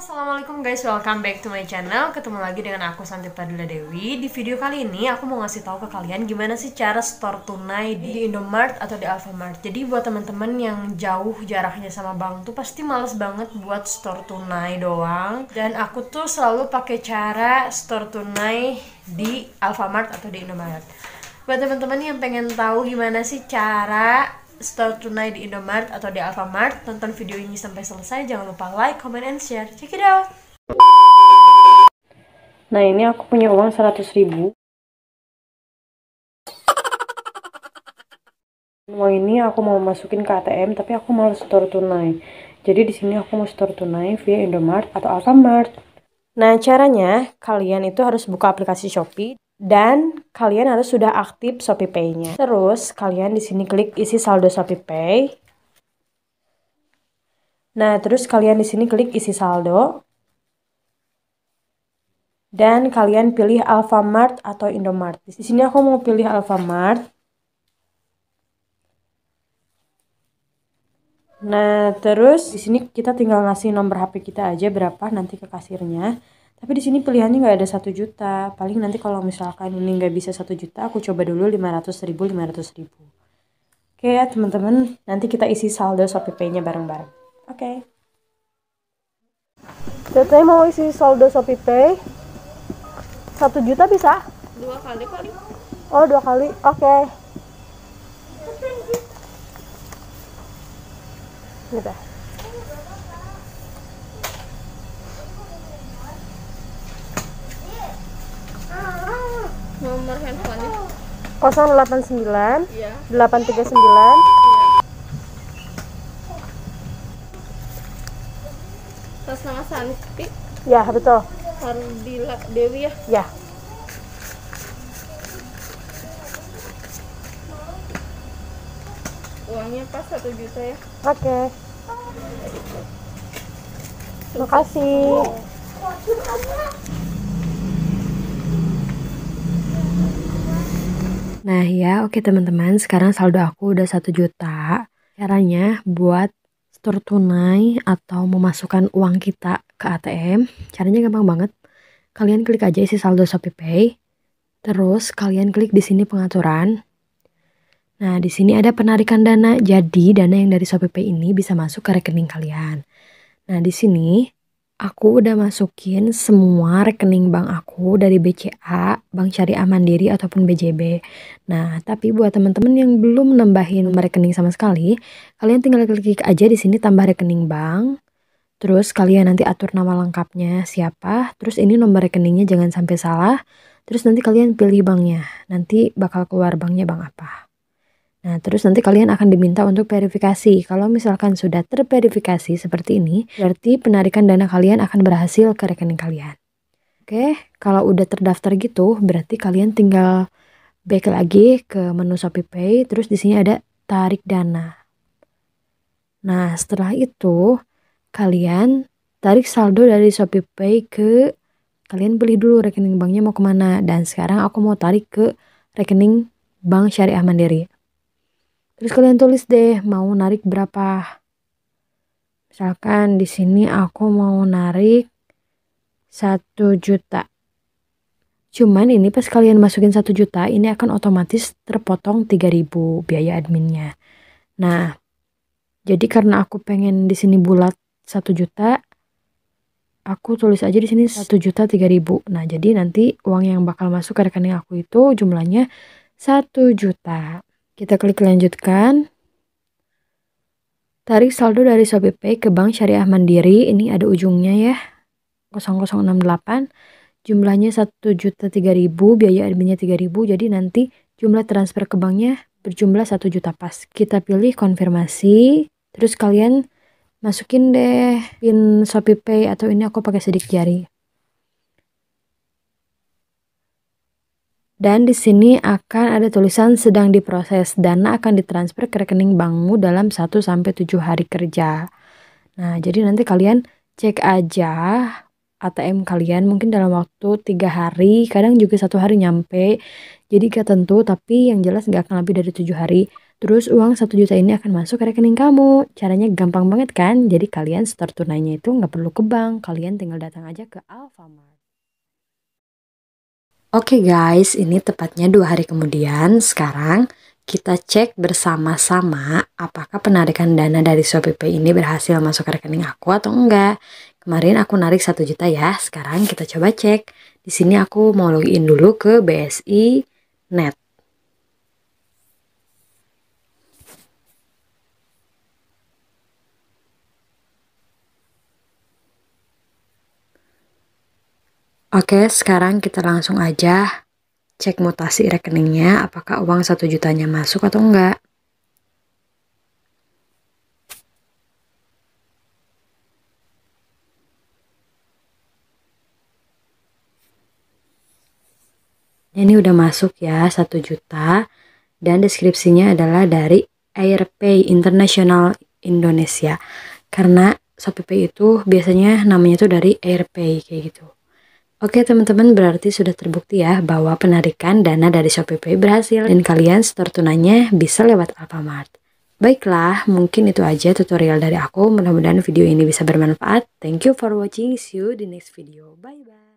Assalamualaikum guys, welcome back to my channel. Ketemu lagi dengan aku Santi Padula Dewi. Di video kali ini aku mau ngasih tahu ke kalian gimana sih cara store tunai di iya. Indomart atau di Alfamart. Jadi buat teman-teman yang jauh jaraknya sama bank tuh pasti males banget buat store tunai doang. Dan aku tuh selalu pakai cara store tunai di Alfamart atau di Indomart. Buat teman-teman yang pengen tahu gimana sih cara Store Tonight di Indomart atau di Alfamart. Tonton video ini sampai selesai. Jangan lupa like, comment, and share. Check it out. Nah ini aku punya uang 100 ribu. Uang ini aku mau masukin ke ATM tapi aku mau store tunai. Jadi di sini aku mau store tunai via Indomart atau Alfamart. Nah, caranya kalian itu harus buka aplikasi Shopee dan kalian harus sudah aktif Shopee Pay-nya. Terus kalian di sini klik isi saldo Shopee Pay. Nah, terus kalian di sini klik isi saldo. Dan kalian pilih Alfamart atau Indomart. Di sini aku mau pilih Alfamart. Nah, terus di sini kita tinggal ngasih nomor HP kita aja berapa nanti ke kasirnya tapi di sini pilihannya nggak ada satu juta paling nanti kalau misalkan ini nggak bisa satu juta aku coba dulu lima ratus ribu lima ratus ribu oke ya teman-teman nanti kita isi saldo Shopee Pay nya bareng-bareng oke okay. Teteh mau isi saldo Shopee Pay satu juta bisa? Dua kali kali. Oh dua kali, oke. Okay. Ini nomor handphonenya 089 ya. 839 iya. atas nama Santi ya betul Fardila Dewi ya ya uangnya pas satu juta ya oke okay. makasih oh. Nah ya, oke teman-teman, sekarang saldo aku udah 1 juta. Caranya buat store tunai atau memasukkan uang kita ke ATM, caranya gampang banget. Kalian klik aja isi saldo ShopeePay, terus kalian klik di sini pengaturan. Nah, di sini ada penarikan dana. Jadi, dana yang dari ShopeePay ini bisa masuk ke rekening kalian. Nah, di sini Aku udah masukin semua rekening bank aku dari BCA, Bank Syariah Mandiri ataupun BJB. Nah, tapi buat teman-teman yang belum nambahin nomor rekening sama sekali, kalian tinggal klik aja di sini tambah rekening bank. Terus kalian nanti atur nama lengkapnya siapa, terus ini nomor rekeningnya jangan sampai salah. Terus nanti kalian pilih banknya. Nanti bakal keluar banknya bank apa. Nah, terus nanti kalian akan diminta untuk verifikasi. Kalau misalkan sudah terverifikasi seperti ini, berarti penarikan dana kalian akan berhasil ke rekening kalian. Oke, kalau udah terdaftar gitu, berarti kalian tinggal back lagi ke menu Shopee Pay, terus di sini ada tarik dana. Nah, setelah itu kalian tarik saldo dari Shopee Pay ke kalian beli dulu rekening banknya mau kemana dan sekarang aku mau tarik ke rekening Bank Syariah Mandiri. Terus kalian tulis deh mau narik berapa. Misalkan di sini aku mau narik satu juta. Cuman ini pas kalian masukin satu juta, ini akan otomatis terpotong 3000 biaya adminnya. Nah, jadi karena aku pengen di sini bulat satu juta, aku tulis aja di sini satu juta tiga ribu. Nah, jadi nanti uang yang bakal masuk ke rekening aku itu jumlahnya satu juta. Kita klik lanjutkan. Tarik saldo dari ShopeePay ke Bank Syariah Mandiri. Ini ada ujungnya ya. 0068. Jumlahnya juta ribu. biaya adminnya 3.000. Jadi nanti jumlah transfer ke banknya berjumlah 1 juta pas. Kita pilih konfirmasi, terus kalian masukin deh pin ShopeePay atau ini aku pakai sidik jari. Dan di sini akan ada tulisan sedang diproses. Dana akan ditransfer ke rekening bankmu dalam 1 sampai 7 hari kerja. Nah, jadi nanti kalian cek aja ATM kalian mungkin dalam waktu tiga hari kadang juga satu hari nyampe jadi gak tentu tapi yang jelas gak akan lebih dari tujuh hari terus uang satu juta ini akan masuk ke rekening kamu caranya gampang banget kan jadi kalian setor tunainya itu nggak perlu ke bank kalian tinggal datang aja ke Alfamart Oke okay guys, ini tepatnya dua hari kemudian. Sekarang kita cek bersama-sama apakah penarikan dana dari ShopeePay ini berhasil masuk ke rekening aku atau enggak. Kemarin aku narik satu juta ya, sekarang kita coba cek. Di sini aku mau login dulu ke BSI Net. Oke, sekarang kita langsung aja cek mutasi rekeningnya apakah uang satu jutanya masuk atau enggak. Ini udah masuk ya satu juta dan deskripsinya adalah dari AirPay International Indonesia. Karena ShopeePay itu biasanya namanya tuh dari AirPay kayak gitu. Oke teman-teman, berarti sudah terbukti ya bahwa penarikan dana dari ShopeePay berhasil dan kalian setor tunanya bisa lewat Alfamart. Baiklah, mungkin itu aja tutorial dari aku. Mudah-mudahan video ini bisa bermanfaat. Thank you for watching. See you di next video. Bye-bye.